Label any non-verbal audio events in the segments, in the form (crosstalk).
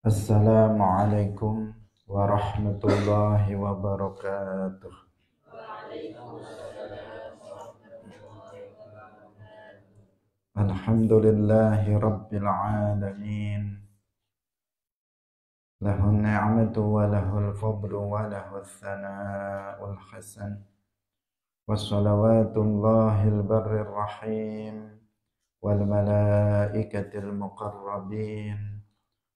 السلام عليكم ورحمة الله وبركاته الحمد لله رب العالمين له النعمة وله الفضل وله الثناء الحسن وصلوات الله البر الرحيم والملائكة المقربين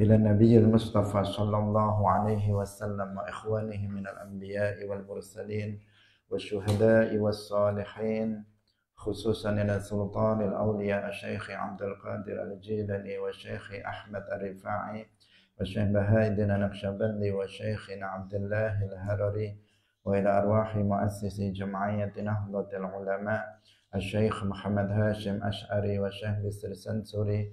إلى النبي المصطفى صلى الله عليه وسلم وإخوانه من الأنبياء والمرسلين والشهداء والصالحين خصوصا إلى سلطان الأولياء الشيخ عبد القادر الجيلاني والشيخ أحمد الرفاعي والشيخ بهاء الدين النقشبندي والشيخ عبد الله الهرري وإلى أرواح مؤسس جمعية نهضة العلماء الشيخ محمد هاشم أشعري والشيخ بسر سنسوري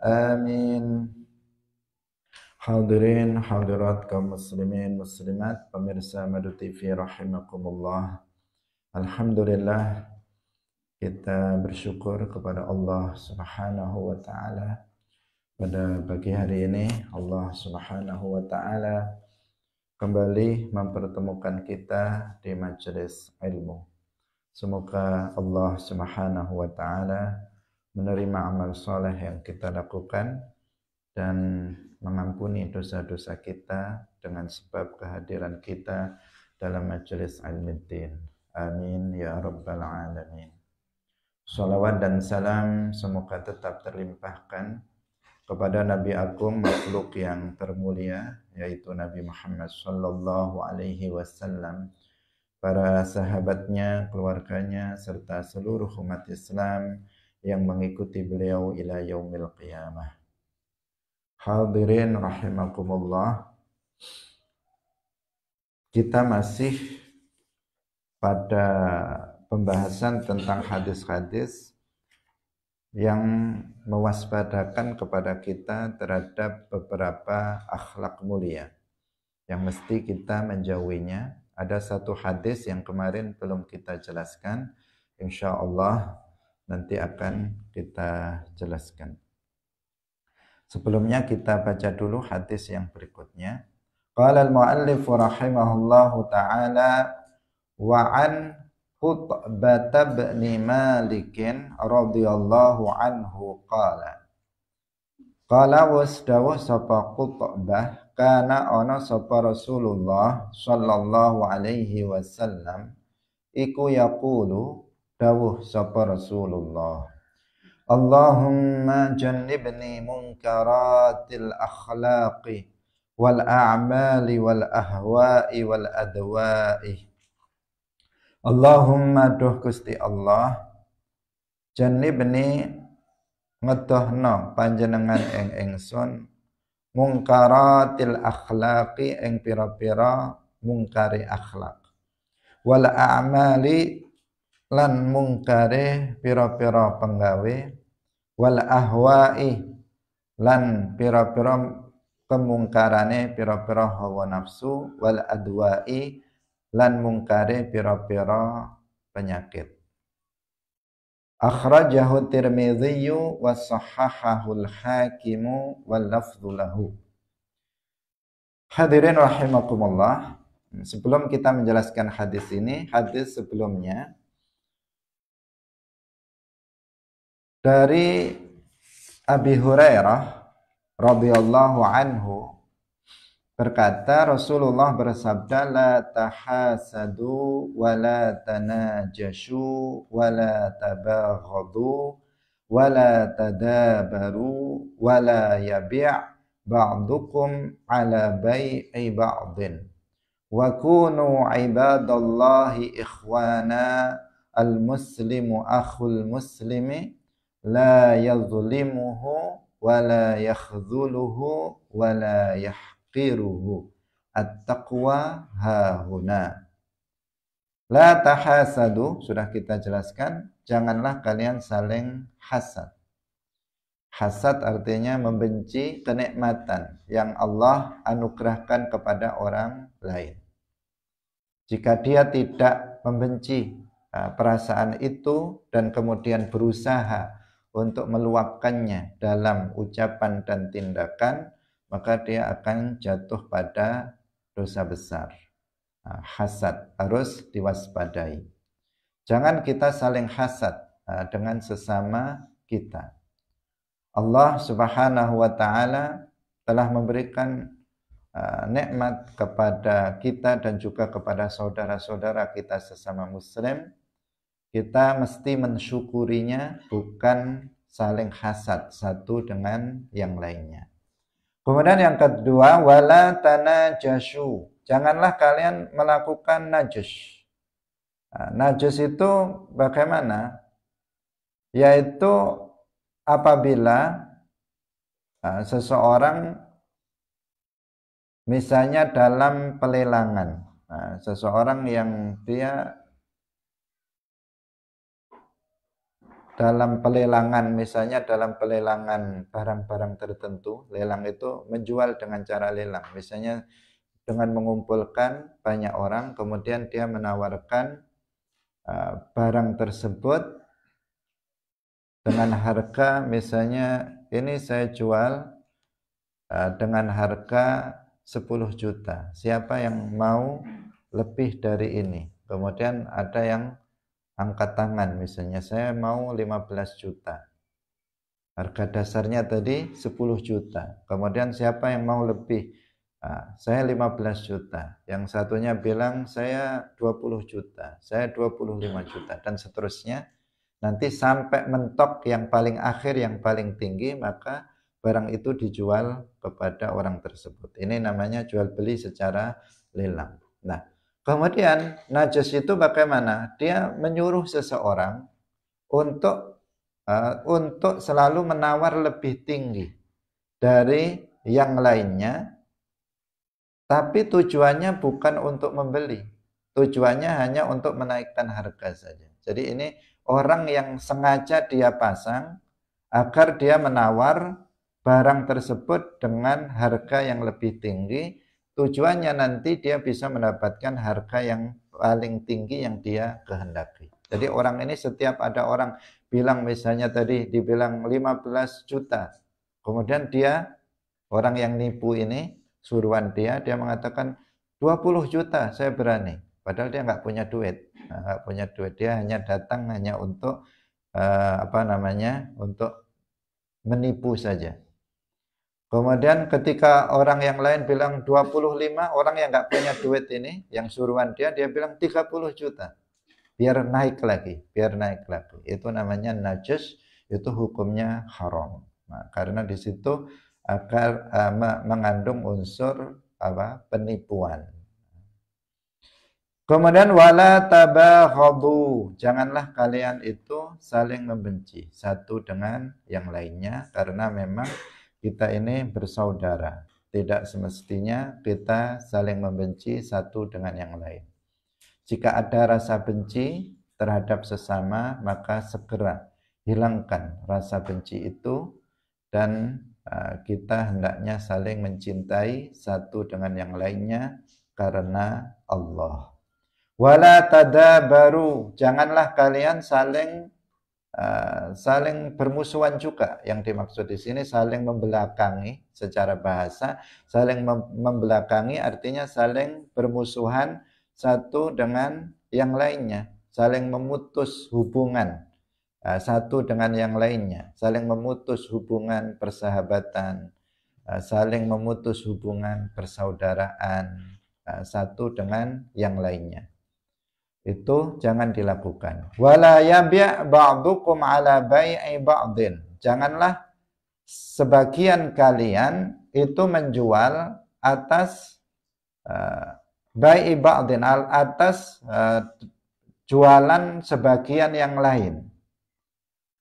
Amin. Hadirin, hadirat kaum muslimin, muslimat, pemirsa Madu TV rahimakumullah. Alhamdulillah kita bersyukur kepada Allah Subhanahu wa taala pada pagi hari ini Allah Subhanahu wa taala kembali mempertemukan kita di majelis ilmu. Semoga Allah Subhanahu wa taala menerima amal soleh yang kita lakukan dan mengampuni dosa-dosa kita dengan sebab kehadiran kita dalam majelis al al-Middin. Amin ya rabbal alamin. Salawat dan salam semoga tetap terlimpahkan kepada Nabi Agung makhluk yang termulia yaitu Nabi Muhammad sallallahu alaihi wasallam para sahabatnya, keluarganya serta seluruh umat Islam yang mengikuti beliau ila yaumil qiyamah. Hadirin rahimakumullah. Kita masih pada pembahasan tentang hadis-hadis yang mewaspadakan kepada kita terhadap beberapa akhlak mulia yang mesti kita menjauhinya. Ada satu hadis yang kemarin belum kita jelaskan. Insya Allah nanti akan kita jelaskan. Sebelumnya kita baca dulu hadis yang berikutnya. Qala al-muallif rahimahullahu taala wa an Hutbah bin Malik radhiyallahu anhu qala Qala was dawuh sapa Qutbah kana ana sapa Rasulullah sallallahu alaihi wasallam iku yaqulu dawuh sapa Rasulullah Allahumma jannibni munkaratil akhlaqi wal a'mali wal ahwa'i wal adwa'i Allahumma duh Gusti Allah jannibni ngedohno panjenengan ing ingsun mungkaratil akhlaqi ing pira-pira mungkari akhlak wal a'mali lan mungkare pira-pira penggawe wal ahwai lan pira-pira kemungkarane pira-pira hawa nafsu wal adwai lan mungkare pira-pira penyakit akhrajahu tirmidhi wa sahahahu al-hakimu wal lafdhu lahu hadirin rahimakumullah sebelum kita menjelaskan hadis ini hadis sebelumnya dari Abi Hurairah radhiyallahu anhu berkata Rasulullah bersabda la tahasadu wa la tanajashu wa la tabaghadu wa la tadabaru wa la yabi' ba'dukum ala bai'i ba'din wa kunu ibadallahi ikhwana al muslimu akhul muslimi la yadhlimuhu wa la yakhdhuluhu wa la yahqiruhu at-taqwa hahuna la tahasadu sudah kita jelaskan janganlah kalian saling hasad hasad artinya membenci kenikmatan yang Allah anugerahkan kepada orang lain jika dia tidak membenci uh, perasaan itu dan kemudian berusaha untuk meluapkannya dalam ucapan dan tindakan, maka dia akan jatuh pada dosa besar. Nah, hasad harus diwaspadai. Jangan kita saling hasad nah, dengan sesama kita. Allah Subhanahu wa taala telah memberikan nah, nikmat kepada kita dan juga kepada saudara-saudara kita sesama muslim kita mesti mensyukurinya bukan saling hasad satu dengan yang lainnya. Kemudian yang kedua, wala tanajashu. Janganlah kalian melakukan najis. Nah, najis itu bagaimana? Yaitu apabila nah, seseorang misalnya dalam pelelangan, nah, seseorang yang dia dalam pelelangan misalnya dalam pelelangan barang-barang tertentu lelang itu menjual dengan cara lelang misalnya dengan mengumpulkan banyak orang kemudian dia menawarkan uh, barang tersebut dengan harga misalnya ini saya jual uh, dengan harga 10 juta siapa yang mau lebih dari ini kemudian ada yang angkat tangan misalnya saya mau 15 juta harga dasarnya tadi 10 juta kemudian siapa yang mau lebih nah, saya 15 juta yang satunya bilang saya 20 juta saya 25 juta dan seterusnya nanti sampai mentok yang paling akhir yang paling tinggi maka barang itu dijual kepada orang tersebut ini namanya jual beli secara lelang nah Kemudian najis itu bagaimana? Dia menyuruh seseorang untuk uh, untuk selalu menawar lebih tinggi dari yang lainnya, tapi tujuannya bukan untuk membeli, tujuannya hanya untuk menaikkan harga saja. Jadi ini orang yang sengaja dia pasang agar dia menawar barang tersebut dengan harga yang lebih tinggi Tujuannya nanti dia bisa mendapatkan harga yang paling tinggi yang dia kehendaki. Jadi orang ini setiap ada orang bilang misalnya tadi dibilang 15 juta. Kemudian dia orang yang nipu ini suruhan dia dia mengatakan 20 juta saya berani. Padahal dia nggak punya duit, nah, nggak punya duit. Dia hanya datang hanya untuk uh, apa namanya untuk menipu saja. Kemudian ketika orang yang lain bilang 25, orang yang nggak punya duit ini, yang suruhan dia, dia bilang 30 juta. Biar naik lagi, biar naik lagi. Itu namanya najis, itu hukumnya haram. Nah, karena di situ uh, mengandung unsur apa penipuan. Kemudian wala tabahadu, janganlah kalian itu saling membenci satu dengan yang lainnya karena memang kita ini bersaudara. Tidak semestinya kita saling membenci satu dengan yang lain. Jika ada rasa benci terhadap sesama, maka segera hilangkan rasa benci itu dan eh, kita hendaknya saling mencintai satu dengan yang lainnya karena Allah. Wala baru, janganlah kalian saling Eh, saling bermusuhan juga yang dimaksud di sini saling membelakangi secara bahasa saling mem membelakangi artinya saling bermusuhan satu dengan yang lainnya saling memutus hubungan uh, satu dengan yang lainnya saling memutus hubungan persahabatan uh, saling memutus hubungan persaudaraan satu dengan yang lainnya itu jangan dilakukan. Wala ba'dukum ala bai'i ba'din. Janganlah sebagian kalian itu menjual atas uh, eh, bai'i ba'din al atas eh, jualan sebagian yang lain.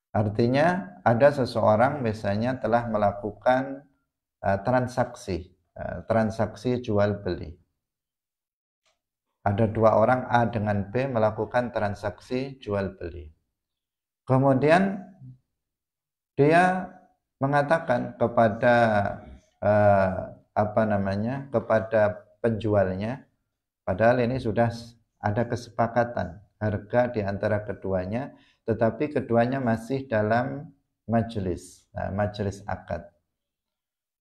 Artinya ada seseorang misalnya telah melakukan eh, transaksi transaksi jual beli ada dua orang A dengan B melakukan transaksi jual beli. Kemudian dia mengatakan kepada eh, apa namanya kepada penjualnya, padahal ini sudah ada kesepakatan harga di antara keduanya, tetapi keduanya masih dalam majelis, nah, majelis akad.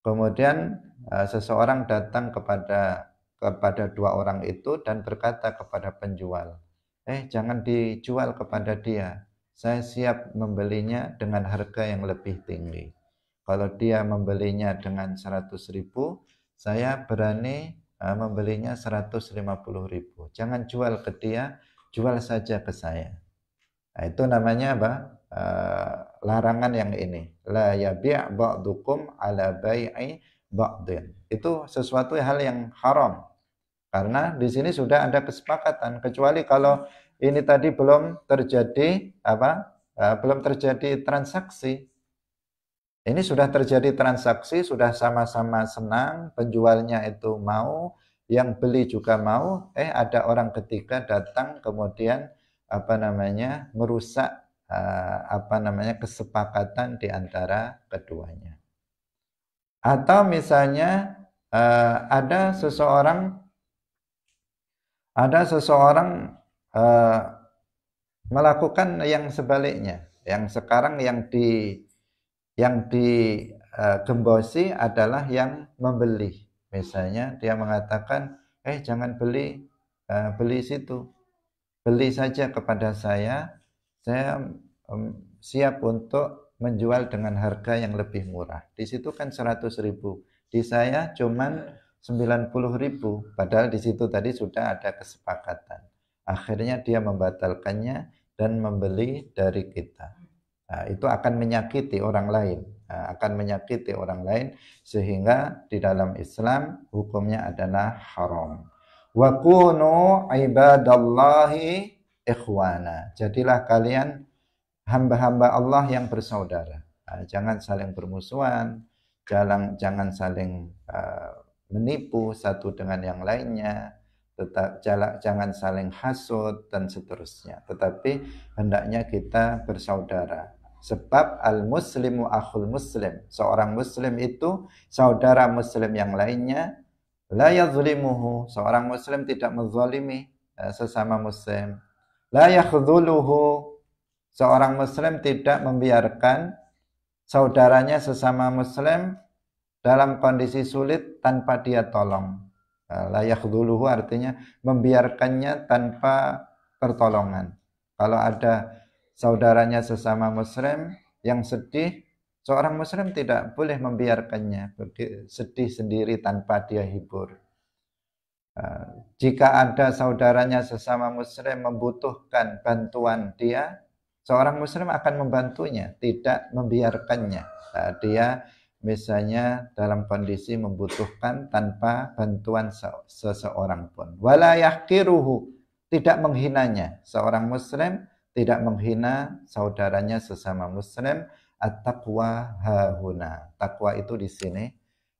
Kemudian eh, seseorang datang kepada kepada dua orang itu dan berkata kepada penjual, "Eh, jangan dijual kepada dia. Saya siap membelinya dengan harga yang lebih tinggi. Kalau dia membelinya dengan 100 ribu, saya berani eh, membelinya 150 ribu. Jangan jual ke dia, jual saja ke saya." Nah, itu namanya apa? Uh, larangan yang ini. La yabi' ba'dukum ala bai'i ba'din itu sesuatu hal yang haram. Karena di sini sudah ada kesepakatan kecuali kalau ini tadi belum terjadi apa? E, belum terjadi transaksi. Ini sudah terjadi transaksi, sudah sama-sama senang, penjualnya itu mau, yang beli juga mau, eh ada orang ketiga datang kemudian apa namanya merusak e, apa namanya kesepakatan di antara keduanya. Atau misalnya uh, ada seseorang ada seseorang uh, melakukan yang sebaliknya yang sekarang yang di yang di uh, adalah yang membeli misalnya dia mengatakan eh jangan beli uh, beli situ beli saja kepada saya saya um, siap untuk menjual dengan harga yang lebih murah di situ kan 100 ribu di saya cuman iya. 90.000 ribu padahal di situ tadi sudah ada kesepakatan akhirnya dia membatalkannya dan membeli dari kita nah, itu akan menyakiti orang lain nah, akan menyakiti orang lain sehingga di dalam Islam hukumnya adalah haram wa kunu ibadallahi ikhwana jadilah kalian hamba-hamba Allah yang bersaudara nah, jangan saling bermusuhan jalan, jangan saling uh, menipu satu dengan yang lainnya tetap jalan, jangan saling hasut dan seterusnya tetapi hendaknya kita bersaudara sebab al muslimu akhul muslim seorang muslim itu saudara muslim yang lainnya la yazlimuhu seorang muslim tidak menzalimi eh, sesama muslim la yakhdhuluhu seorang muslim tidak membiarkan saudaranya sesama muslim dalam kondisi sulit tanpa dia tolong. Layak dulu artinya membiarkannya tanpa pertolongan. Kalau ada saudaranya sesama muslim yang sedih, seorang muslim tidak boleh membiarkannya sedih sendiri tanpa dia hibur. Eh, jika ada saudaranya sesama muslim membutuhkan bantuan dia, Seorang muslim akan membantunya, tidak membiarkannya. Nah, dia misalnya dalam kondisi membutuhkan tanpa bantuan seseorang pun. Wala tidak menghinanya. Seorang muslim tidak menghina saudaranya sesama muslim. At-taqwa hahuna. Taqwa itu di sini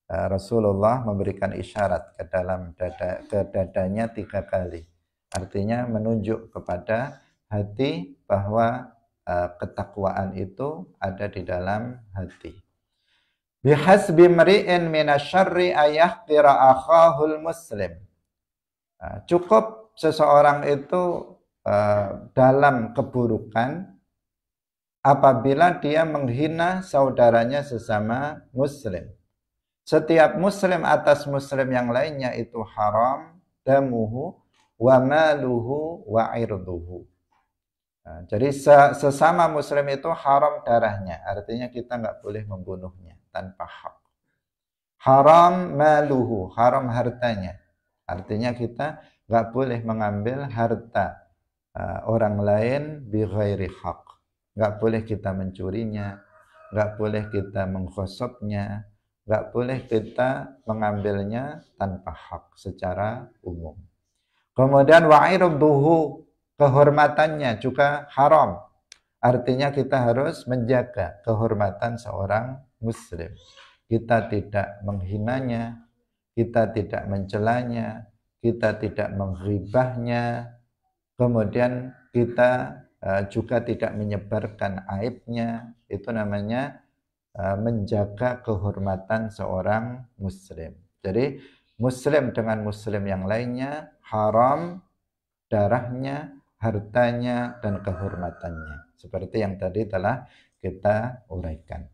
eh, Rasulullah memberikan isyarat ke dalam dada, ke dadanya tiga kali. Artinya menunjuk kepada hati bahwa Eh, ketakwaan itu ada di dalam hati. Bihasbi mri'in minasyarri ayahtira akhahul muslim. Eh, cukup seseorang itu eh, dalam keburukan apabila dia menghina saudaranya sesama muslim. Setiap muslim atas muslim yang lainnya itu haram, damuhu, wa maluhu, wa irduhu. Nah, jadi sesama muslim itu haram darahnya. Artinya kita nggak boleh membunuhnya tanpa hak. Haram maluhu, haram hartanya. Artinya kita nggak boleh mengambil harta eh, orang lain bi ghairi hak. Nggak boleh kita mencurinya, nggak boleh kita menggosoknya, nggak boleh kita mengambilnya tanpa hak secara umum. Kemudian wa'irubduhu kehormatannya juga haram. Artinya kita harus menjaga kehormatan seorang muslim. Kita tidak menghinanya, kita tidak mencelanya, kita tidak mengribahnya, kemudian kita e, juga tidak menyebarkan aibnya. Itu namanya e, menjaga kehormatan seorang muslim. Jadi muslim dengan muslim yang lainnya haram darahnya hartanya, dan kehormatannya. Seperti yang tadi telah kita uraikan.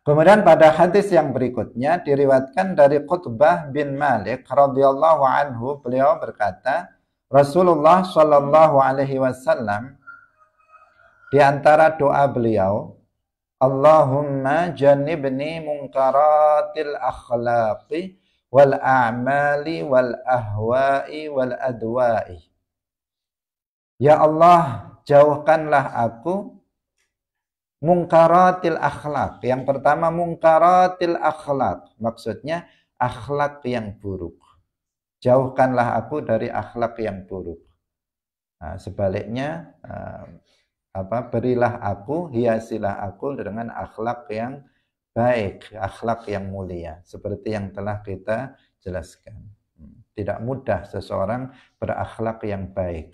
Kemudian pada hadis yang berikutnya diriwatkan dari Qutbah bin Malik radhiyallahu anhu beliau berkata Rasulullah shallallahu alaihi wasallam di antara doa beliau Allahumma janibni munkaratil akhlaqi wal a'mali wal ahwa'i wal adwa'i Ya Allah, jauhkanlah aku mungkaratil akhlak. Yang pertama mungkaratil akhlak. Maksudnya akhlak yang buruk. Jauhkanlah aku dari akhlak yang buruk. Nah, sebaliknya eh, apa berilah aku, hiasilah aku dengan akhlak yang baik, akhlak yang mulia seperti yang telah kita jelaskan. Hmm, tidak mudah seseorang berakhlak yang baik.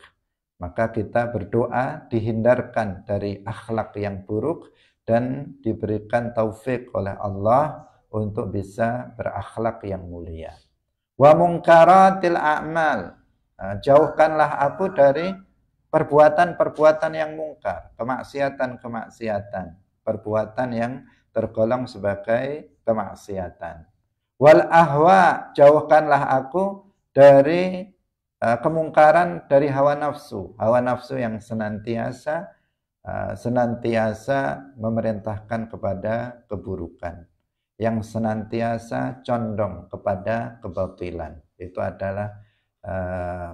Maka kita berdoa dihindarkan dari akhlak yang buruk dan diberikan taufik oleh Allah untuk bisa berakhlak yang mulia. Wa mungkaratil a'mal. Nah, jauhkanlah aku dari perbuatan-perbuatan yang mungkar, kemaksiatan-kemaksiatan, perbuatan yang tergolong sebagai kemaksiatan. Wal ahwa, jauhkanlah aku dari Eh, kemungkaran dari hawa nafsu, hawa nafsu yang senantiasa eh, senantiasa memerintahkan kepada keburukan, yang senantiasa condong kepada kebatilan. Itu adalah eh,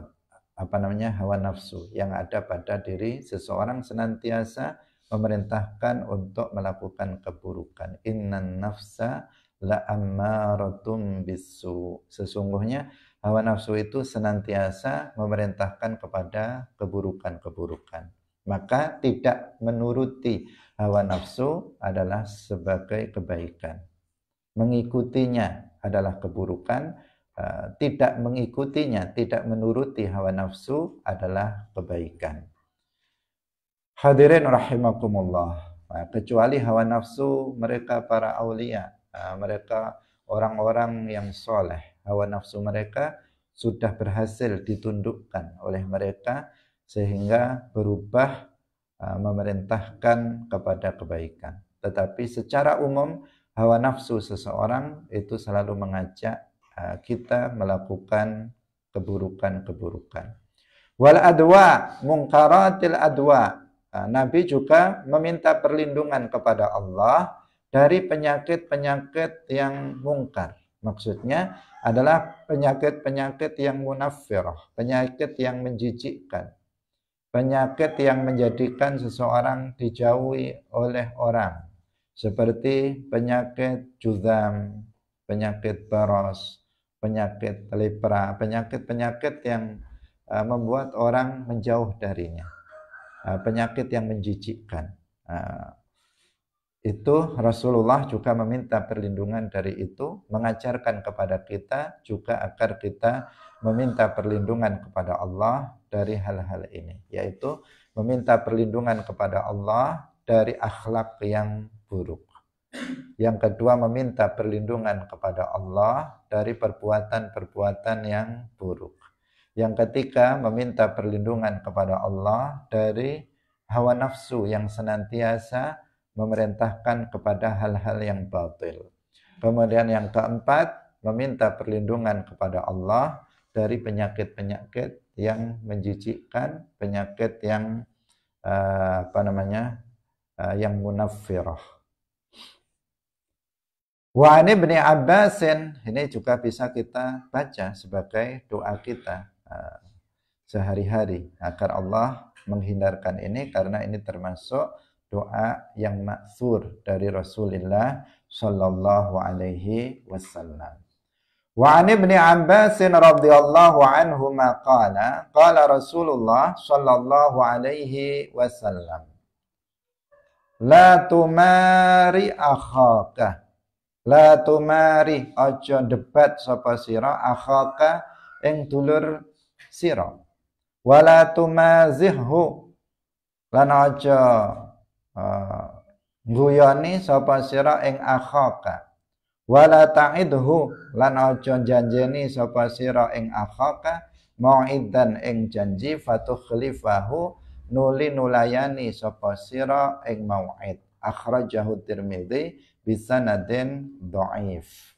apa namanya hawa nafsu yang ada pada diri seseorang senantiasa memerintahkan untuk melakukan keburukan. Innan nafsa la ammaratum bisu. Sesungguhnya hawa nafsu itu senantiasa memerintahkan kepada keburukan-keburukan. Maka tidak menuruti hawa nafsu adalah sebagai kebaikan. Mengikutinya adalah keburukan, e, tidak mengikutinya, tidak menuruti hawa nafsu adalah kebaikan. Hadirin rahimakumullah. E, kecuali hawa nafsu mereka para aulia, e, mereka orang-orang yang soleh hawa nafsu mereka sudah berhasil ditundukkan oleh mereka sehingga berubah e, memerintahkan kepada kebaikan. Tetapi secara umum hawa nafsu seseorang itu selalu mengajak e, kita melakukan keburukan-keburukan. Wal adwa mungkaratil adwa. E, Nabi juga meminta perlindungan kepada Allah dari penyakit-penyakit yang mungkar. Maksudnya adalah penyakit-penyakit yang munafir, penyakit yang menjijikkan, penyakit yang menjadikan seseorang dijauhi oleh orang. Seperti penyakit judam, penyakit baros, penyakit lepra, penyakit-penyakit yang e, membuat orang menjauh darinya. E, penyakit yang menjijikkan. E, itu Rasulullah juga meminta perlindungan dari itu, mengajarkan kepada kita juga agar kita meminta perlindungan kepada Allah dari hal-hal ini, yaitu meminta perlindungan kepada Allah dari akhlak yang buruk. Yang kedua meminta perlindungan kepada Allah dari perbuatan-perbuatan yang buruk. Yang ketiga meminta perlindungan kepada Allah dari hawa nafsu yang senantiasa memerintahkan kepada hal-hal yang batil. Kemudian yang keempat, meminta perlindungan kepada Allah dari penyakit-penyakit yang menjijikkan, penyakit yang eh, apa namanya? Eh, yang munafirah. Wa ini Ibni Abbasin, ini juga bisa kita baca sebagai doa kita eh, sehari-hari agar Allah menghindarkan ini karena ini termasuk doa yang maksur dari Rasulullah Shallallahu alaihi wasallam. Wa an ibni Abbas radhiyallahu anhu ma qala qala Rasulullah sallallahu alaihi wasallam La tumari akhaka La tumari aja debat sapa sira akhaka ing dulur sira wala tumazihhu lan aja Ah, guyoni nguyoni sapa sira ing akhaka wala ta'idhu lan aja janjeni sapa sira ing akhaka mau'idan eng janji fatuh fatukhlifahu nuli nulayani sapa sira ing mau'id akhrajahu bisa bisanadin dhaif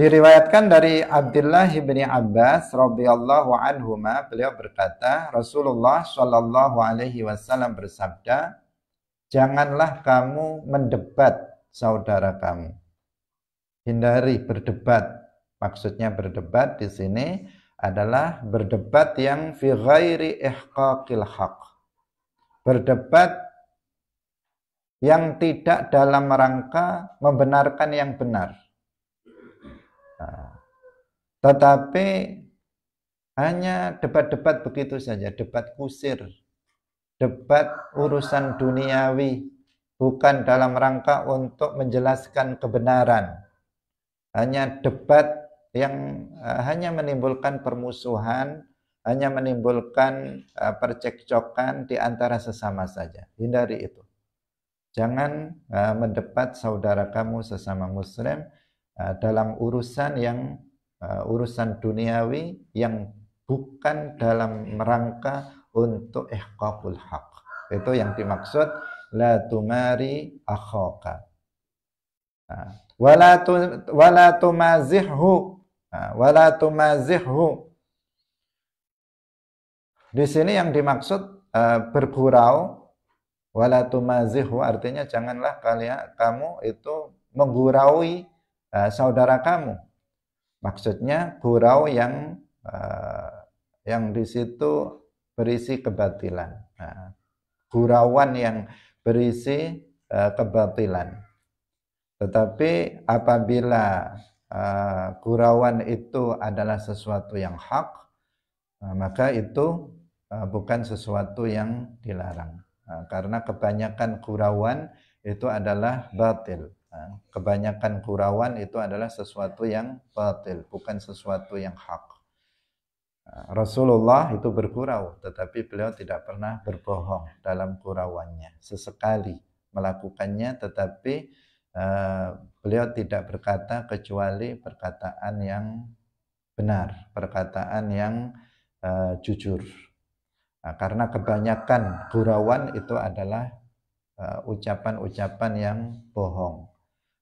Diriwayatkan dari Abdullah bin Abbas radhiyallahu anhuma beliau berkata Rasulullah shallallahu alaihi wasallam bersabda janganlah kamu mendebat saudara kamu hindari berdebat maksudnya berdebat di sini adalah berdebat yang fi ghairi ihqaqil haq berdebat yang tidak dalam rangka membenarkan yang benar Nah, tetapi hanya debat-debat begitu saja, debat kusir, debat urusan duniawi, bukan dalam rangka untuk menjelaskan kebenaran. Hanya debat yang eh, hanya menimbulkan permusuhan, hanya menimbulkan eh, percekcokan di antara sesama saja. Hindari itu. Jangan eh, mendebat saudara kamu sesama muslim Eh, dalam urusan yang eh, urusan duniawi yang bukan dalam rangka untuk ihqaqul haq. Itu yang dimaksud la tumari akhaka. Nah, wala tu, wala tumazihhu. Nah, wala tumazihhu. Di sini yang dimaksud uh, bergurau wala tumazihhu artinya janganlah kalian kamu itu mengguraui Eh, saudara kamu. Maksudnya gurau yang uh, yang di situ berisi kebatilan. Nah, gurauan yang berisi uh, kebatilan. Tetapi apabila uh, gurauan itu adalah sesuatu yang hak, uh, maka itu uh, bukan sesuatu yang dilarang. karena kebanyakan gurauan itu adalah batil. Kan? Kebanyakan kurawan itu adalah sesuatu yang batil, bukan sesuatu yang hak. Nah, Rasulullah itu berkurau, tetapi beliau tidak pernah berbohong dalam kurawannya. Sesekali melakukannya, tetapi eh, beliau tidak berkata kecuali perkataan yang benar, perkataan yang eh, jujur. Nah, karena kebanyakan gurauan itu adalah eh, ucapan-ucapan uh, yang bohong.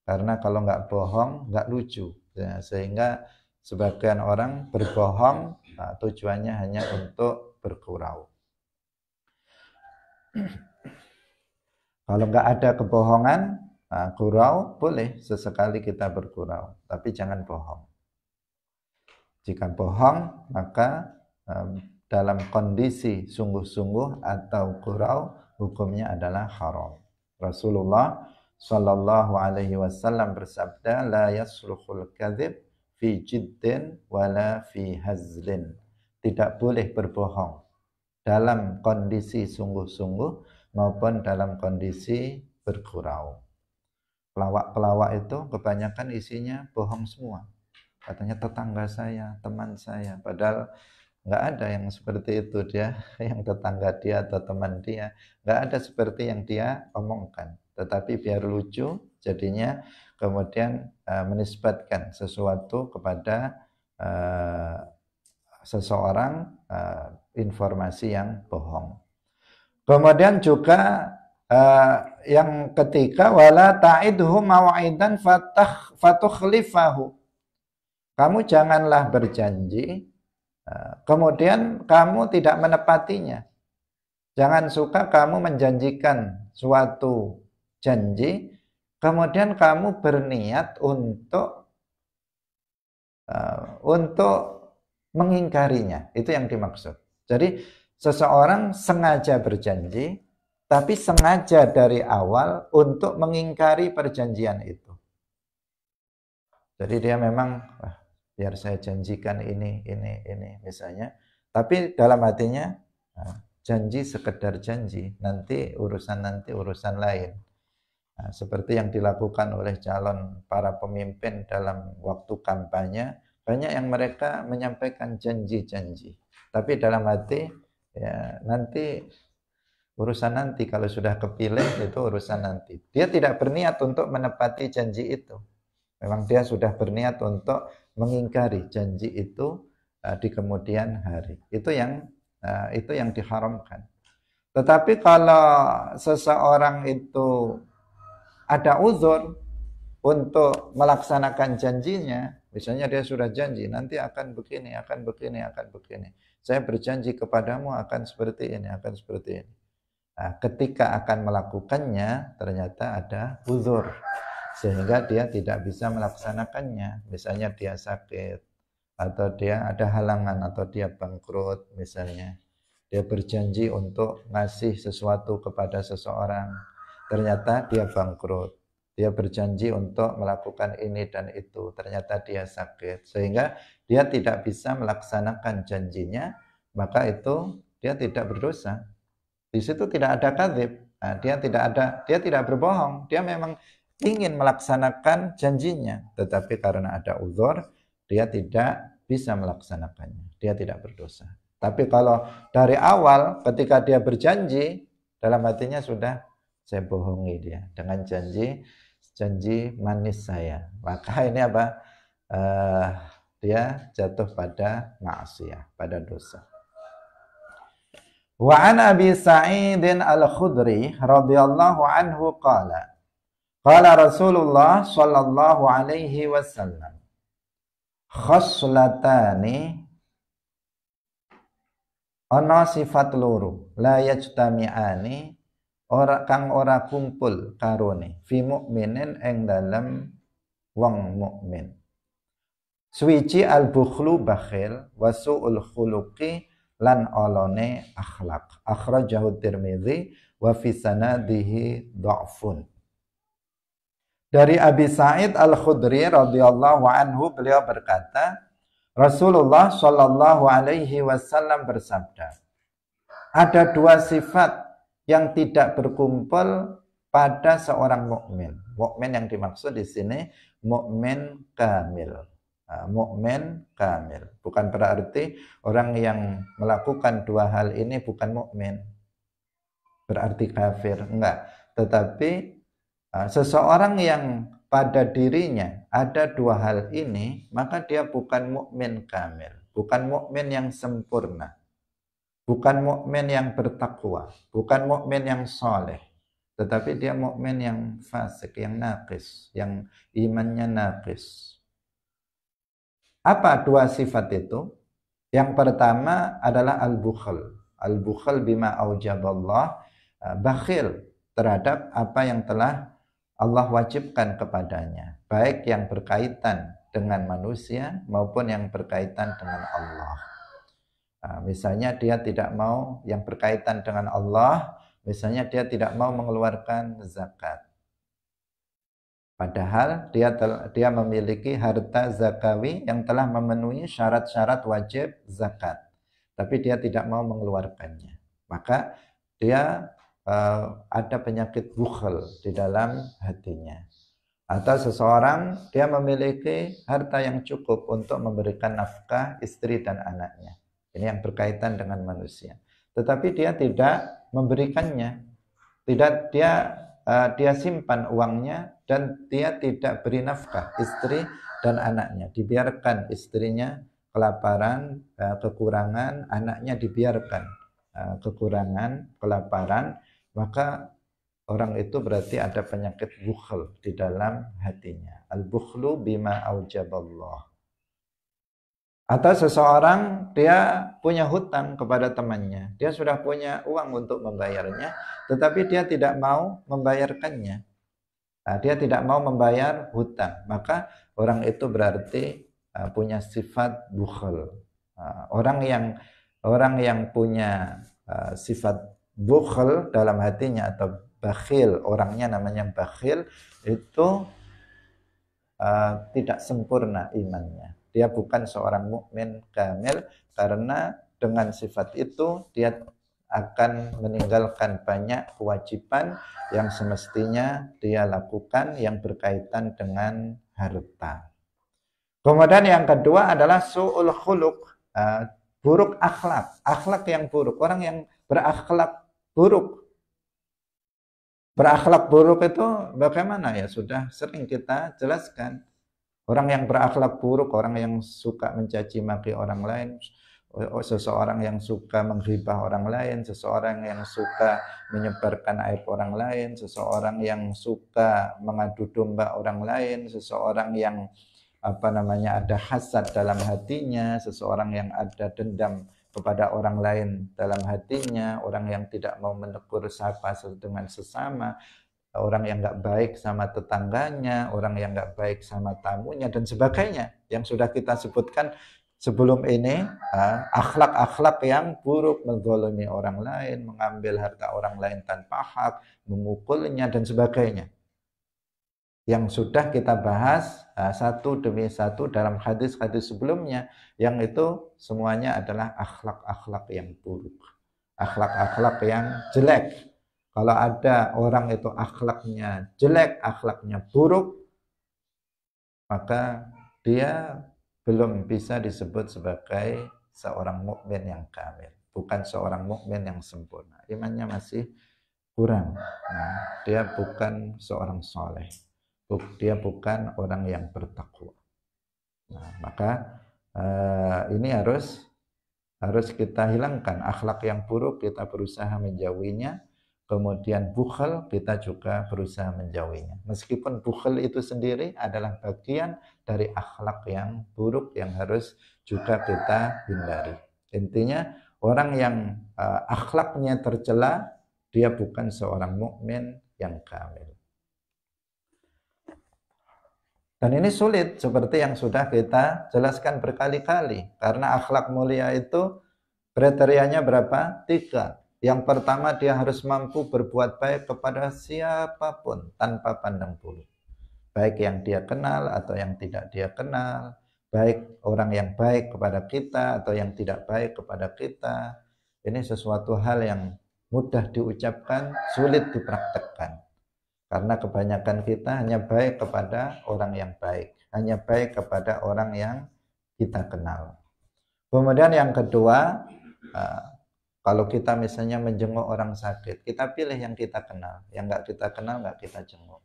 Karena kalau nggak bohong, nggak lucu. Ya, sehingga sebagian orang berbohong nah, tujuannya hanya untuk bergurau. Kalau nggak ada kebohongan, nah, gurau boleh sesekali kita bergurau, tapi jangan bohong. Jika bohong, maka um, dalam kondisi sungguh-sungguh atau gurau, hukumnya adalah haram. Rasulullah sallallahu alaihi wasallam bersabda la yasluhul kadzib fi jiddin wala fi hazlin. Tidak boleh berbohong dalam kondisi sungguh-sungguh maupun dalam kondisi bergurau. Pelawak-pelawak itu kebanyakan isinya bohong semua. Katanya tetangga saya, teman saya, padahal nggak ada yang seperti itu dia (laughs) yang tetangga dia atau teman dia nggak ada seperti yang dia omongkan tetapi biar lucu jadinya kemudian uh, menisbatkan sesuatu kepada uh, seseorang uh, informasi yang bohong. Kemudian juga uh, yang ketiga wala ta'idhu mawa'idan fatah fatukhlifahu. Kamu janganlah berjanji uh, kemudian kamu tidak menepatinya. Jangan suka kamu menjanjikan suatu janji, kemudian kamu berniat untuk uh, untuk mengingkarinya. Itu yang dimaksud. Jadi seseorang sengaja berjanji, tapi sengaja dari awal untuk mengingkari perjanjian itu. Jadi dia memang ah, biar saya janjikan ini, ini, ini misalnya. Tapi dalam hatinya nah, janji sekedar janji, nanti urusan nanti urusan lain. Nah, seperti yang dilakukan oleh calon para pemimpin dalam waktu kampanye, banyak yang mereka menyampaikan janji-janji. Tapi dalam hati, ya nanti urusan nanti kalau sudah kepilih itu urusan nanti. Dia tidak berniat untuk menepati janji itu. Memang dia sudah berniat untuk mengingkari janji itu uh, di kemudian hari. Itu yang uh, itu yang diharamkan. Tetapi kalau seseorang itu ada uzur untuk melaksanakan janjinya, misalnya dia sudah janji, nanti akan begini, akan begini, akan begini. Saya berjanji kepadamu akan seperti ini, akan seperti ini. Nah, ketika akan melakukannya, ternyata ada uzur. Sehingga dia tidak bisa melaksanakannya. Misalnya dia sakit, atau dia ada halangan, atau dia bangkrut misalnya. Dia berjanji untuk ngasih sesuatu kepada seseorang, Ternyata dia bangkrut. Dia berjanji untuk melakukan ini dan itu. Ternyata dia sakit. Sehingga dia tidak bisa melaksanakan janjinya. Maka itu dia tidak berdosa. Di situ tidak ada kafir. Nah, dia tidak ada, dia tidak berbohong. Dia memang ingin melaksanakan janjinya, tetapi karena ada uzur, dia tidak bisa melaksanakannya. Dia tidak berdosa. Tapi kalau dari awal ketika dia berjanji dalam hatinya sudah saya bohongi dia dengan janji janji manis saya maka ini apa uh, dia jatuh pada maksiat pada dosa wa an abi sa'id al khudri radhiyallahu anhu qala qala rasulullah sallallahu alaihi wasallam khoslatani ana sifat loro la yajtami'ani ora kang ora kumpul karone fi mukminin ing dalam wong mukmin suwiji al bukhlu bakhil wasuul khuluqi lan olone akhlak akhrajahu tirmidzi wa fi sanadihi dha'fun dari Abi Sa'id Al-Khudri radhiyallahu anhu beliau berkata Rasulullah shallallahu alaihi wasallam bersabda ada dua sifat yang tidak berkumpul pada seorang mukmin. Mukmin yang dimaksud di sini mukmin kamil. mukmin kamil. Bukan berarti orang yang melakukan dua hal ini bukan mukmin. Berarti kafir, enggak. Tetapi seseorang yang pada dirinya ada dua hal ini, maka dia bukan mukmin kamil, bukan mukmin yang sempurna bukan mukmin yang bertakwa, bukan mukmin yang soleh, tetapi dia mukmin yang fasik, yang nakis, yang imannya nakis. Apa dua sifat itu? Yang pertama adalah al-bukhl. Al-bukhl bima aujaballah, eh, bakhil terhadap apa yang telah Allah wajibkan kepadanya, baik yang berkaitan dengan manusia maupun yang berkaitan dengan Allah. Nah, misalnya dia tidak mau yang berkaitan dengan Allah, misalnya dia tidak mau mengeluarkan zakat. Padahal dia tel, dia memiliki harta zakawi yang telah memenuhi syarat-syarat wajib zakat, tapi dia tidak mau mengeluarkannya. Maka dia uh, ada penyakit bukhel di dalam hatinya. Atau seseorang dia memiliki harta yang cukup untuk memberikan nafkah istri dan anaknya ini yang berkaitan dengan manusia. Tetapi dia tidak memberikannya. Tidak dia uh, dia simpan uangnya dan dia tidak beri nafkah istri dan anaknya. Dibiarkan istrinya kelaparan, uh, kekurangan, anaknya dibiarkan uh, kekurangan, kelaparan, maka orang itu berarti ada penyakit bukhl di dalam hatinya. Al-bukhlu bima aujaballah. Atau seseorang dia punya hutang kepada temannya, dia sudah punya uang untuk membayarnya, tetapi dia tidak mau membayarkannya. Nah, dia tidak mau membayar hutang, maka orang itu berarti uh, punya sifat bukhul. Uh, orang yang orang yang punya uh, sifat bukhul dalam hatinya atau bakhil, orangnya namanya bakhil itu uh, tidak sempurna imannya dia bukan seorang mukmin kamil karena dengan sifat itu dia akan meninggalkan banyak kewajiban yang semestinya dia lakukan yang berkaitan dengan harta. Kemudian yang kedua adalah su'ul khuluk, eh, buruk akhlak, akhlak yang buruk, orang yang berakhlak buruk. Berakhlak buruk itu bagaimana ya sudah sering kita jelaskan Orang yang berakhlak buruk, orang yang suka mencaci maki orang lain, oh, seseorang yang suka menghibah orang lain, seseorang yang suka menyebarkan aib orang lain, seseorang yang suka mengadu domba orang lain, seseorang yang apa namanya ada hasad dalam hatinya, seseorang yang ada dendam kepada orang lain dalam hatinya, orang yang tidak mau menegur sapa dengan sesama, orang yang nggak baik sama tetangganya, orang yang nggak baik sama tamunya dan sebagainya yang sudah kita sebutkan sebelum ini akhlak-akhlak yang buruk menzolimi orang lain, mengambil harta orang lain tanpa hak, memukulnya dan sebagainya yang sudah kita bahas satu demi satu dalam hadis-hadis sebelumnya yang itu semuanya adalah akhlak-akhlak yang buruk, akhlak-akhlak yang jelek kalau ada orang itu akhlaknya jelek, akhlaknya buruk, maka dia belum bisa disebut sebagai seorang mukmin yang kamil, bukan seorang mukmin yang sempurna. Imannya masih kurang. Nah, dia bukan seorang soleh, dia bukan orang yang bertakwa. Nah, maka eh, ini harus harus kita hilangkan akhlak yang buruk, kita berusaha menjauhinya Kemudian bukhal kita juga berusaha menjauhinya. Meskipun bukhal itu sendiri adalah bagian dari akhlak yang buruk yang harus juga kita hindari. Intinya orang yang uh, akhlaknya tercela dia bukan seorang mukmin yang kamil. Dan ini sulit seperti yang sudah kita jelaskan berkali-kali karena akhlak mulia itu kriterianya berapa? Tiga yang pertama dia harus mampu berbuat baik kepada siapapun tanpa pandang bulu. Baik yang dia kenal atau yang tidak dia kenal, baik orang yang baik kepada kita atau yang tidak baik kepada kita. Ini sesuatu hal yang mudah diucapkan, sulit dipraktekkan. Karena kebanyakan kita hanya baik kepada orang yang baik, hanya baik kepada orang yang kita kenal. Kemudian yang kedua, eh, kalau kita misalnya menjenguk orang sakit, kita pilih yang kita kenal, yang nggak kita kenal nggak kita jenguk.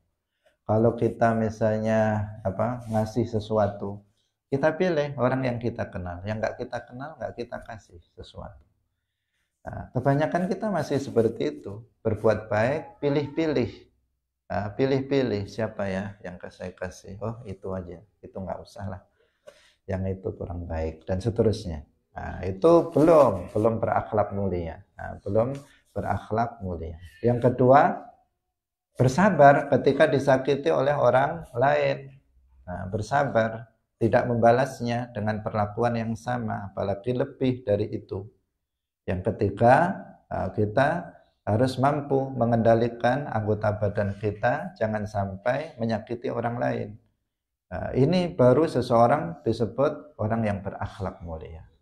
Kalau kita misalnya apa ngasih sesuatu, kita pilih orang yang kita kenal, yang nggak kita kenal nggak kita kasih sesuatu. Nah, kebanyakan kita masih seperti itu, berbuat baik, pilih-pilih, nah, pilih-pilih siapa ya yang saya kasih, oh itu aja, itu nggak usah lah, yang itu kurang baik dan seterusnya. Nah, itu belum, belum berakhlak mulia. Nah, belum berakhlak mulia. Yang kedua, bersabar ketika disakiti oleh orang lain. Nah, bersabar, tidak membalasnya dengan perlakuan yang sama, apalagi lebih dari itu. Yang ketiga, eh, kita harus mampu mengendalikan anggota badan kita, jangan sampai menyakiti orang lain. Nah, ini baru seseorang disebut orang yang berakhlak mulia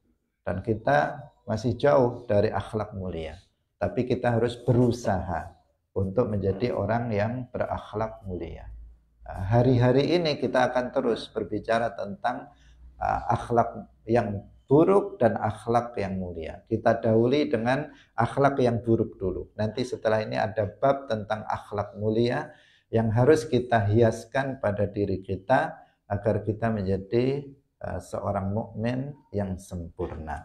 dan kita masih jauh dari akhlak mulia. Tapi kita harus berusaha untuk menjadi orang yang berakhlak mulia. Nah, hari-hari ini kita akan terus berbicara tentang ah, akhlak yang buruk dan akhlak yang mulia. Kita dahuli dengan akhlak yang buruk dulu. Nanti setelah ini ada bab tentang akhlak mulia yang harus kita hiaskan pada diri kita agar kita menjadi Eh, seorang mukmin yang sempurna.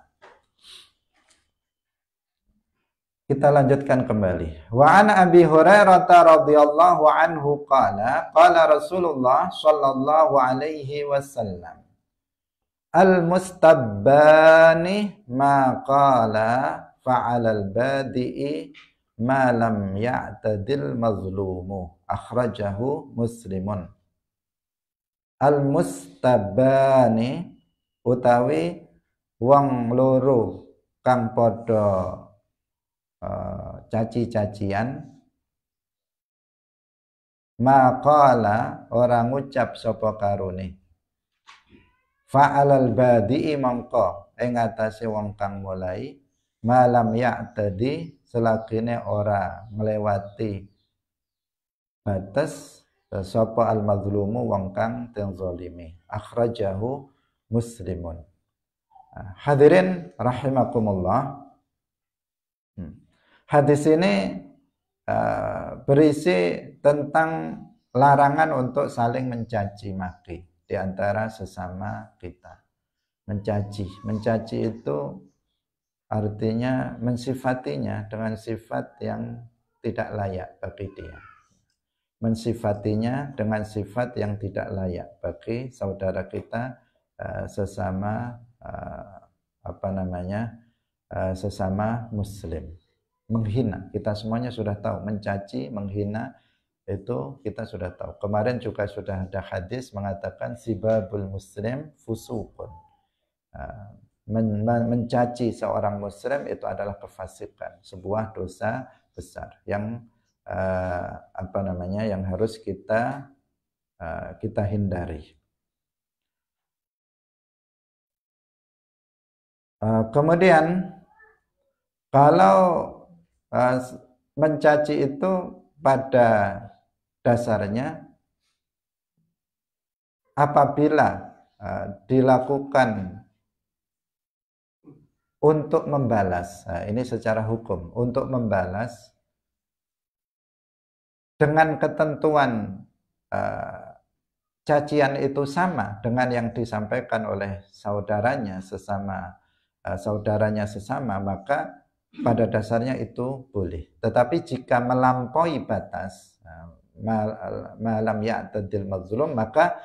Kita lanjutkan kembali. Wa an Abi Hurairah radhiyallahu anhu qala qala Rasulullah sallallahu alaihi wasallam Al mustabbani ma qala fa'ala al badi'i ma lam ya'tadil mazlumu akhrajahu muslimun al mustabani utawi wong loro kang padha uh, caci-cacian maqala orang ucap sapa karone fa'alal badi'i mongko ing atase wong kang mulai malam tadi selakine ora melewati batas Eh, sapa al mazlumu wong kang teng zalimi akhrajahu muslimun eh, hadirin rahimakumullah hmm. hadis ini uh, berisi tentang larangan untuk saling mencaci maki di antara sesama kita mencaci mencaci itu artinya mensifatinya dengan sifat yang tidak layak bagi dia mensifatinya dengan sifat yang tidak layak bagi saudara kita uh, sesama uh, apa namanya uh, sesama muslim menghina kita semuanya sudah tahu mencaci menghina itu kita sudah tahu kemarin juga sudah ada hadis mengatakan sibabul muslim fusukun uh, men men mencaci seorang muslim itu adalah kefasikan sebuah dosa besar yang Eh, apa namanya yang harus kita uh, kita hindari. Uh, kemudian kalau uh, mencaci itu pada dasarnya apabila uh, dilakukan untuk membalas, ini secara hukum, untuk membalas dengan ketentuan uh, cacian itu sama dengan yang disampaikan oleh saudaranya sesama uh, saudaranya sesama maka pada dasarnya itu boleh. Tetapi jika melampaui batas eh, malam malam tadil mazlum maka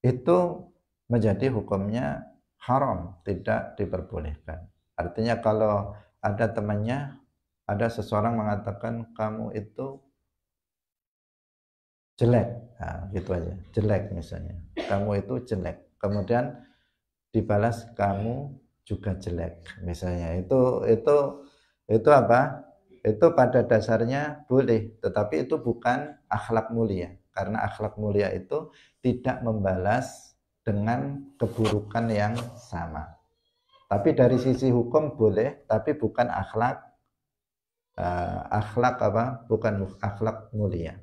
itu menjadi hukumnya haram, tidak diperbolehkan. Artinya kalau ada temannya, ada seseorang mengatakan kamu itu jelek nah, gitu aja jelek misalnya kamu itu jelek kemudian dibalas kamu juga jelek misalnya itu itu itu apa itu pada dasarnya boleh tetapi itu bukan akhlak mulia karena akhlak mulia itu tidak membalas dengan keburukan yang sama tapi dari sisi hukum boleh tapi bukan akhlak uh, akhlak apa bukan akhlak mulia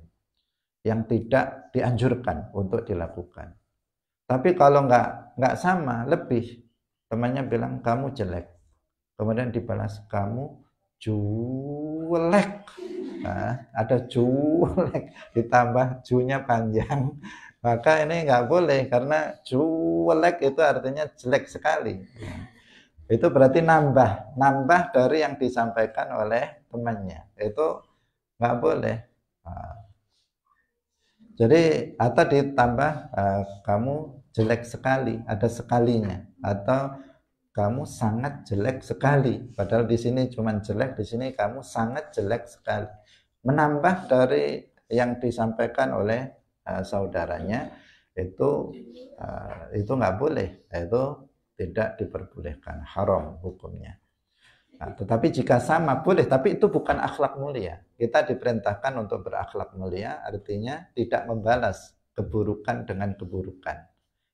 yang tidak dianjurkan untuk dilakukan. Tapi kalau nggak nggak sama, lebih temannya bilang kamu jelek, kemudian dibalas kamu jelek. Nah, ada jelek ditambah junya panjang, maka ini nggak boleh karena jelek itu artinya jelek sekali. Itu berarti nambah, nambah dari yang disampaikan oleh temannya. Itu nggak boleh. Nah, jadi atau ditambah uh, kamu jelek sekali, ada sekalinya atau kamu sangat jelek sekali. Padahal di sini cuma jelek, di sini kamu sangat jelek sekali. Menambah dari yang disampaikan oleh uh, saudaranya itu uh, itu nggak boleh, itu tidak diperbolehkan, haram hukumnya. Nah, tetapi jika sama boleh, tapi itu bukan akhlak mulia. Kita diperintahkan untuk berakhlak mulia, artinya tidak membalas keburukan dengan keburukan,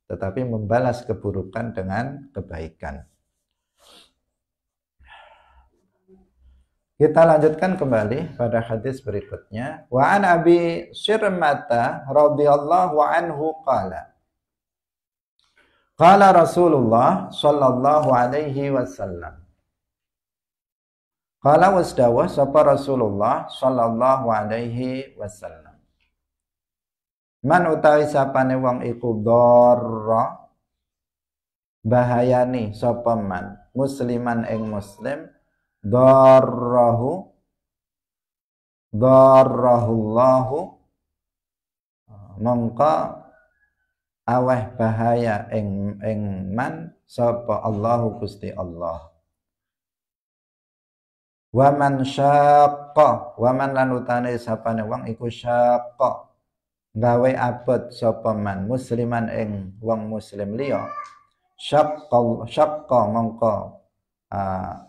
tetapi membalas keburukan dengan kebaikan. Kita lanjutkan kembali pada hadis berikutnya. Wa an Abi Syirmata radhiyallahu anhu qala. Qala Rasulullah sallallahu alaihi wasallam. Qala wasdawa sapa Rasulullah sallallahu alaihi wasallam. Man utawi sapane wong iku dharra bahayani sapa man musliman ing muslim dharrahu dharrahullahu mongko aweh bahaya ing ing man sapa Allahu Gusti Allah wa man syaqqa wa man lan utane sapane wong iku syaqqa gawe abot sapa man musliman ing wong muslim liya syaqqa syaqqa mongko uh,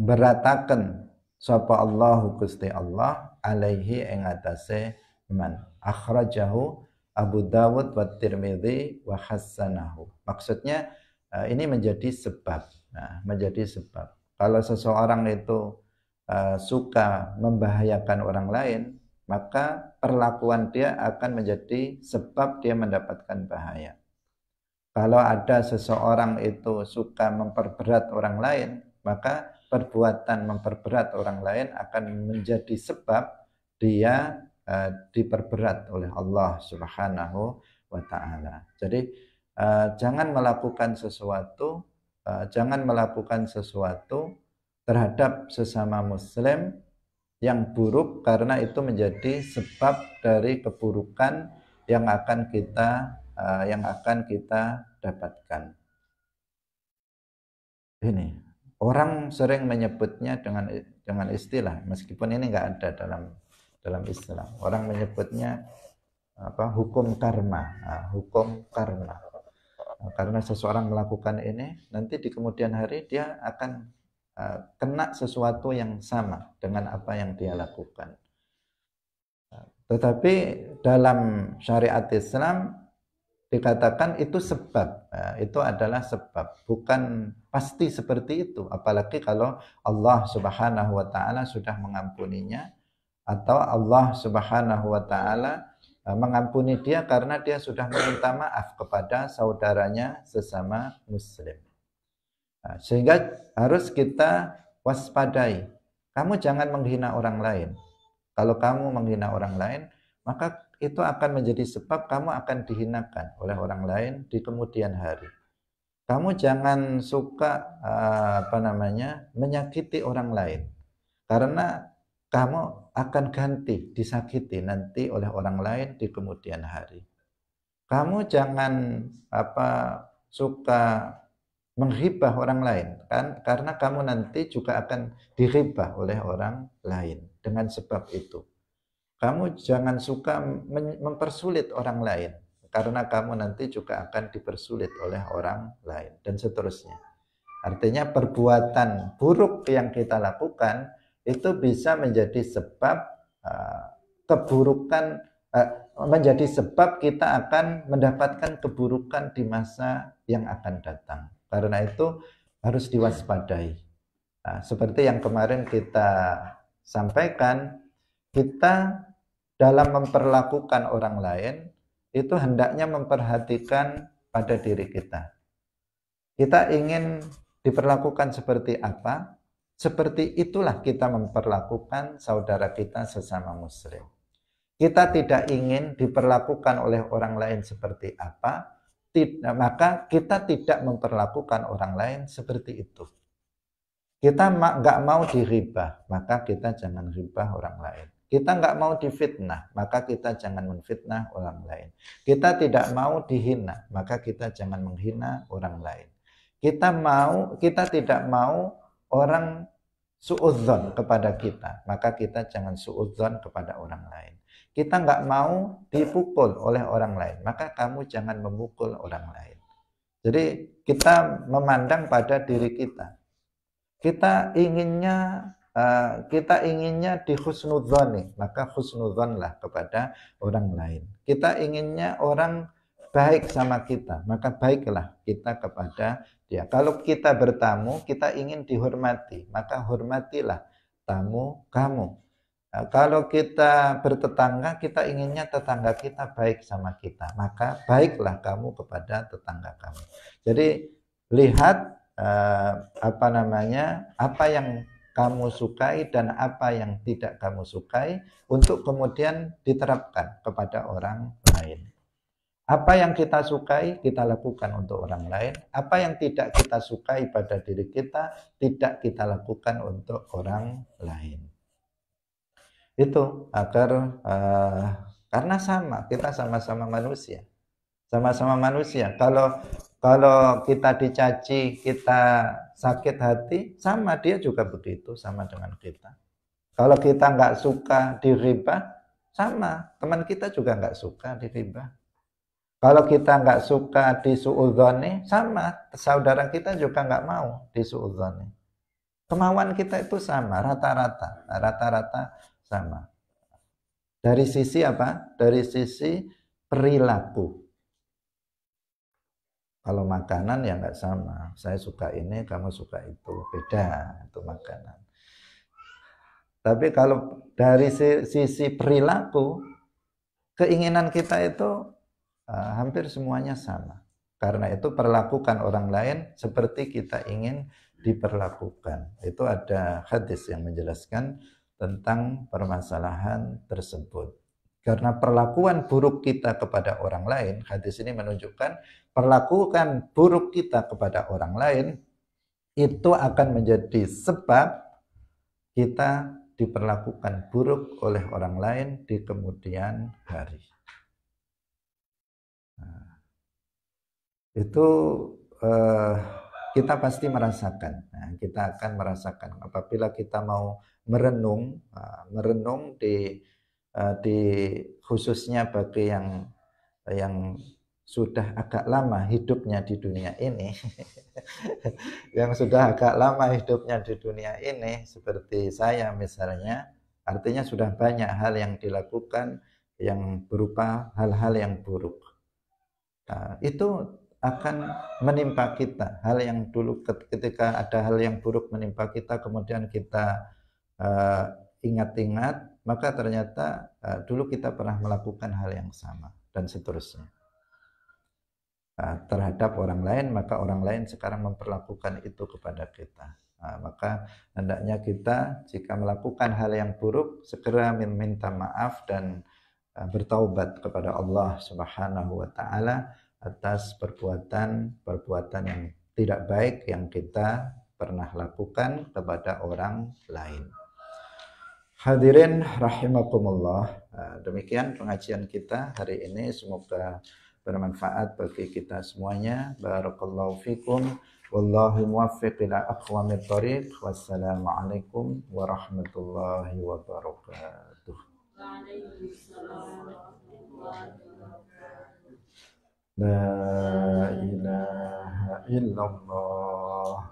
berataken sapa Allah Gusti Allah alaihi ing atase man akhrajahu Abu Dawud wa Tirmidzi wa Hassanahu. maksudnya uh, ini menjadi sebab nah menjadi sebab kalau seseorang itu uh, suka membahayakan orang lain, maka perlakuan dia akan menjadi sebab dia mendapatkan bahaya. Kalau ada seseorang itu suka memperberat orang lain, maka perbuatan memperberat orang lain akan menjadi sebab dia uh, diperberat oleh Allah Subhanahu wa taala. Jadi uh, jangan melakukan sesuatu Eh, jangan melakukan sesuatu terhadap sesama muslim yang buruk karena itu menjadi sebab dari keburukan yang akan kita eh, yang akan kita dapatkan. Ini orang sering menyebutnya dengan dengan istilah meskipun ini nggak ada dalam dalam Islam. Orang menyebutnya apa hukum karma, nah, hukum karma. Nah, karena seseorang melakukan ini nanti di kemudian hari dia akan uh, kena sesuatu yang sama dengan apa yang dia lakukan uh, tetapi dalam syariat Islam dikatakan itu sebab uh, itu adalah sebab bukan pasti seperti itu apalagi kalau Allah Subhanahu wa taala sudah mengampuninya atau Allah Subhanahu wa taala Eh, mengampuni dia karena dia sudah meminta maaf kepada saudaranya sesama muslim. Nah, sehingga harus kita waspadai. Kamu jangan menghina orang lain. Kalau kamu menghina orang lain, maka itu akan menjadi sebab kamu akan dihinakan oleh orang lain di kemudian hari. Kamu jangan suka eh, apa namanya menyakiti orang lain. Karena kamu akan ganti disakiti nanti oleh orang lain di kemudian hari. Kamu jangan apa suka menghibah orang lain kan karena kamu nanti juga akan dihibah oleh orang lain dengan sebab itu. Kamu jangan suka mempersulit orang lain karena kamu nanti juga akan dipersulit oleh orang lain dan seterusnya. Artinya perbuatan buruk yang kita lakukan itu bisa menjadi sebab uh, keburukan uh, menjadi sebab kita akan mendapatkan keburukan di masa yang akan datang. Karena itu harus diwaspadai. uh, seperti yang kemarin kita sampaikan, kita dalam memperlakukan orang lain itu hendaknya memperhatikan pada diri kita. Kita ingin diperlakukan seperti apa, seperti itulah kita memperlakukan saudara kita sesama muslim. Kita tidak ingin diperlakukan oleh orang lain seperti apa, tidak, nah, maka kita tidak memperlakukan orang lain seperti itu. Kita nggak mau diribah, maka kita jangan ribah orang lain. Kita nggak mau difitnah, maka kita jangan menfitnah orang lain. Kita tidak mau dihina, maka kita jangan menghina orang lain. Kita mau, kita tidak mau orang suudzon kepada kita, maka kita jangan suudzon kepada orang lain. Kita nggak mau dipukul oleh orang lain, maka kamu jangan memukul orang lain. Jadi kita memandang pada diri kita. Kita inginnya eh, kita inginnya dihusnudzoni, maka husnudzonlah kepada orang lain. Kita inginnya orang baik sama kita, maka baiklah kita kepada Ya Kalau kita bertamu, kita ingin dihormati, maka hormatilah tamu kamu. Nah, kalau kita bertetangga, kita inginnya tetangga kita baik sama kita, maka baiklah kamu kepada tetangga kamu. Jadi lihat eh, apa namanya, apa yang kamu sukai dan apa yang tidak kamu sukai untuk kemudian diterapkan kepada orang lain. Apa yang kita sukai, kita lakukan untuk orang lain. Apa yang tidak kita sukai pada diri kita, tidak kita lakukan untuk orang lain. Itu agar, uh, karena sama, kita sama-sama manusia. Sama-sama manusia. Kalau kalau kita dicaci, kita sakit hati, sama dia juga begitu, sama dengan kita. Kalau kita nggak suka diriba, sama. Teman kita juga nggak suka diriba kalau kita nggak suka di suudzoni, sama saudara kita juga nggak mau di suudzoni. Kemauan kita itu sama, rata-rata, nah, rata-rata sama. Dari sisi apa? Dari sisi perilaku. Kalau makanan ya nggak sama. Saya suka ini, kamu suka itu. Beda itu makanan. Tapi kalau dari sisi perilaku, keinginan kita itu Eh, hampir semuanya sama. Karena itu perlakukan orang lain seperti kita ingin diperlakukan. Itu ada hadis yang menjelaskan tentang permasalahan tersebut. Karena perlakuan buruk kita kepada orang lain, hadis ini menunjukkan perlakukan buruk kita kepada orang lain itu akan menjadi sebab kita diperlakukan buruk oleh orang lain di kemudian hari. itu eh, kita pasti merasakan. Nah, kita akan merasakan apabila kita mau merenung, eh, merenung di eh, di khususnya bagi yang yang sudah agak lama hidupnya di dunia ini, (laughs) yang sudah agak lama hidupnya di dunia ini, seperti saya misalnya, artinya sudah banyak hal yang dilakukan yang berupa hal-hal yang buruk. Nah, itu akan menimpa kita. Hal yang dulu ketika ada hal yang buruk menimpa kita, kemudian kita eh, ingat-ingat, uh, maka ternyata uh, dulu kita pernah melakukan hal yang sama dan seterusnya. Uh, terhadap orang lain, maka orang lain sekarang memperlakukan itu kepada kita. uh, maka hendaknya kita jika melakukan hal yang buruk segera meminta maaf dan bertaubat kepada Allah Subhanahu wa taala atas perbuatan-perbuatan yang tidak baik yang kita pernah lakukan kepada orang lain. Hadirin rahimakumullah. Nah, demikian pengajian kita hari ini semoga bermanfaat bagi kita semuanya. Barakallahu fikum. Wallahu muwaffiq ila aqwamit tariq. Wassalamualaikum warahmatullahi wabarakatuh. Waalaikumsalam warahmatullahi wabarakatuh. لا إله إلا الله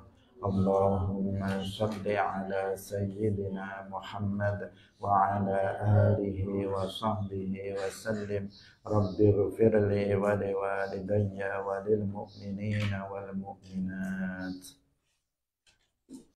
اللهم صل على سيدنا محمد وعلى آله وصحبه وسلم رب اغفر لي ولوالدي وللمؤمنين والمؤمنات